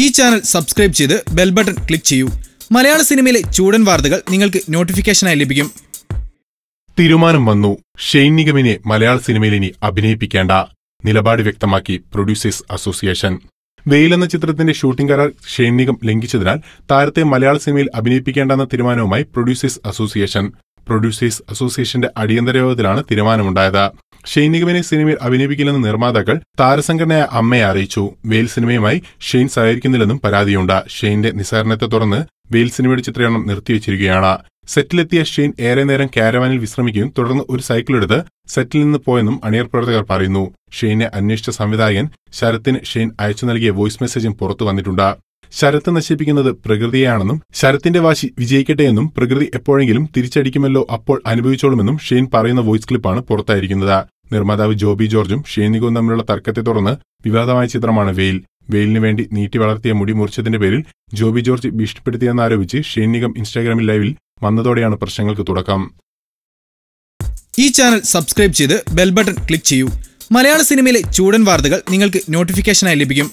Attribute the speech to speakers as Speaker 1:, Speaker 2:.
Speaker 1: ഈ channel subscribe ചെയ്ത് bell button click ചെയ്യൂ മലയാള സിനിമയിലെ ചൂടൻ വാർത്തകൾ
Speaker 2: നിങ്ങൾക്ക് നോട്ടിഫിക്കേഷനായി ലഭിക്കും തീരുമാനം വന്നു ഷെയ്ൻ നിഗമിനെ മലയാള സിനിമയിൽ ഇനി അഭിനയിപ്പിക്കേണ്ട നിലപാട് വ്യക്തമാക്കി പ്രൊഡ്യൂസേഴ്സ് അസോസിയേഷൻ വെയിൽ എന്ന ചിത്രത്തിന്റെ ഷൂട്ടിംഗ് കരാർ ഷെയ്ൻ നിഗം ലംഘിച്ചതിനാൽ താരത്തെ മലയാള സിനിമയിൽ അഭിനയിപ്പിക്കേണ്ടെന്ന തീരുമാനവുമായി പ്രൊഡ്യൂസേഴ്സ് അസോസിയേഷൻ പ്രൊഡ്യൂസേഴ്സ് അസോസിയേഷന്റെ അടിയന്തര യോഗത്തിലാണ് തീരുമാനമുണ്ടായത് ഷെയ്ൻ നിഗമിനെ സിനിമയിൽ അഭിനയിപ്പിക്കില്ലെന്ന് നിർമ്മാതാക്കൾ താരസംഘടനയായ അമ്മയെ അറിയിച്ചു വെയിൽ സിനിമയുമായി ഷെയ്ൻ സഹകരിക്കുന്നില്ലെന്നും പരാതിയുണ്ട് ഷെയ്ന്റെ നിസ്സാരണത്തെ തുടർന്ന് വെയിൽ സിനിമയുടെ ചിത്രീകരണം നിർത്തിവച്ചിരിക്കുകയാണ് സെറ്റിലെത്തിയ ഷെയ്ൻ ഏറെ നേരം കാരവാനിൽ വിശ്രമിക്കുകയും തുടർന്ന് ഒരു സൈക്കിൾ എടുത്ത് സെറ്റിൽ നിന്ന് പോയെന്നും അണിയർ പ്രവർത്തകർ പറയുന്നു ഷെയ്നെ അന്വേഷിച്ച സംവിധായകൻ ശരത്തിന് ഷെയ്ൻ അയച്ചു നൽകിയ വോയിസ് മെസ്സേജും പുറത്തു വന്നിട്ടുണ്ട് ശരത്ത് നശിപ്പിക്കുന്നത് പ്രകൃതിയാണെന്നും ശരത്തിന്റെ വാശി വിജയിക്കട്ടെ എന്നും പ്രകൃതി എപ്പോഴെങ്കിലും തിരിച്ചടിക്കുമല്ലോ അപ്പോൾ അനുഭവിച്ചോളുമെന്നും ഷെയ്ൻ പറയുന്ന വോയിസ് ക്ലിപ്പാണ് പുറത്തായിരിക്കുന്നത് നിർമ്മാതാവ് ജോബി ജോർജും ഷീനികവും തമ്മിലുള്ള തർക്കത്തെ തുടർന്ന് വിവാദമായ ചിത്രമാണ് വെയിൽ വെയിലിന് വേണ്ടി നീട്ടി വളർത്തിയ മുടി മുറിച്ചതിന്റെ പേരിൽ ജോബി ജോർജ് ഭീഷണിപ്പെടുത്തിയെന്നാരോപിച്ച് ഷേനികം ഇൻസ്റ്റാഗ്രാമിൽ ലൈവിൽ വന്നതോടെയാണ് പ്രശ്നങ്ങൾക്ക് തുടക്കം ഈ ചാനൽ സബ്സ്ക്രൈബ് ചെയ്ത് ബെൽ
Speaker 1: ബട്ടൺ ക്ലിക്ക് ചെയ്യൂ മലയാള സിനിമയിലെ ചൂടൻ വാർത്തകൾ നിങ്ങൾക്ക് നോട്ടിഫിക്കേഷനായി ലഭിക്കും